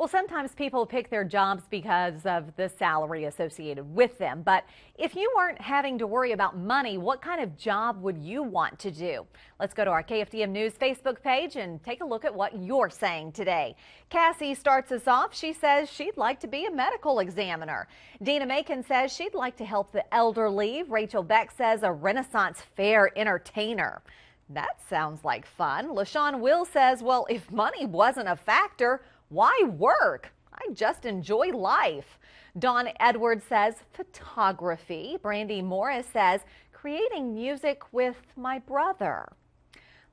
Well, sometimes people pick their jobs because of the salary associated with them. But if you weren't having to worry about money, what kind of job would you want to do? Let's go to our KFDM News Facebook page and take a look at what you're saying today. Cassie starts us off. She says she'd like to be a medical examiner. Dina Macon says she'd like to help the elderly. Rachel Beck says a Renaissance fair entertainer. That sounds like fun. LaShawn Will says, well, if money wasn't a factor, why work? I just enjoy life. Don Edwards says photography. Brandy Morris says creating music with my brother.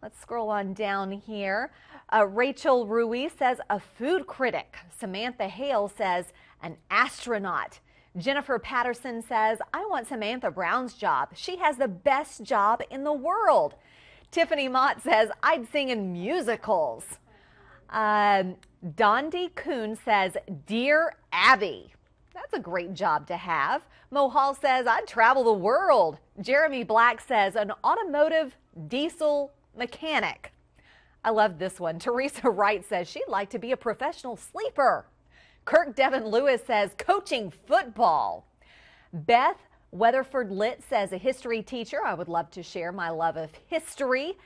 Let's scroll on down here. Uh, Rachel Ruiz says a food critic. Samantha Hale says an astronaut. Jennifer Patterson says, I want Samantha Brown's job. She has the best job in the world. Tiffany Mott says, I'd sing in musicals. Um, Dondi Kuhn says, Dear Abby. That's a great job to have. Mohal says, I'd travel the world. Jeremy Black says, an automotive diesel mechanic. I love this one. Teresa Wright says she'd like to be a professional sleeper. Kirk Devin Lewis says, coaching football. Beth Weatherford Litt says, a history teacher. I would love to share my love of history.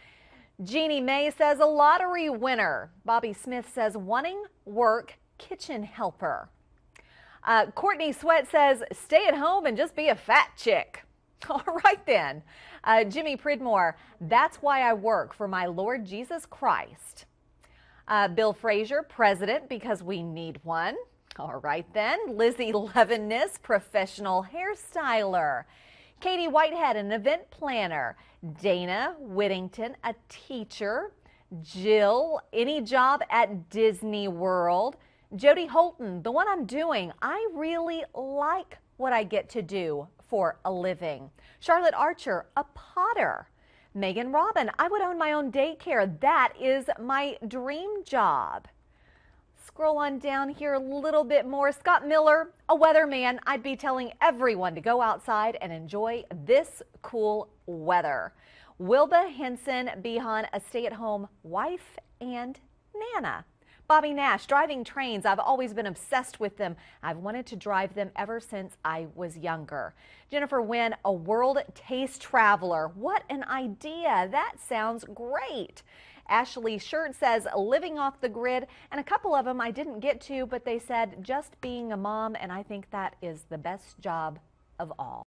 Jeannie May says a lottery winner. Bobby Smith says wanting work kitchen helper. Uh, Courtney Sweat says stay at home and just be a fat chick. All right then. Uh, Jimmy Pridmore, that's why I work for my Lord Jesus Christ. Uh, Bill Frazier, president, because we need one. All right then. Lizzie Levinis, professional hairstyler. Katie Whitehead, an event planner, Dana Whittington, a teacher, Jill, any job at Disney World, Jody Holton, the one I'm doing, I really like what I get to do for a living. Charlotte Archer, a potter. Megan Robin, I would own my own daycare. That is my dream job. Scroll on down here a little bit more. Scott Miller, a weatherman, I'd be telling everyone to go outside and enjoy this cool weather. Wilba Henson Behan, a stay at home wife and Nana. Bobby Nash, driving trains, I've always been obsessed with them. I've wanted to drive them ever since I was younger. Jennifer Wynn, a world taste traveler. What an idea. That sounds great. Ashley Shirt says living off the grid and a couple of them I didn't get to, but they said just being a mom and I think that is the best job of all.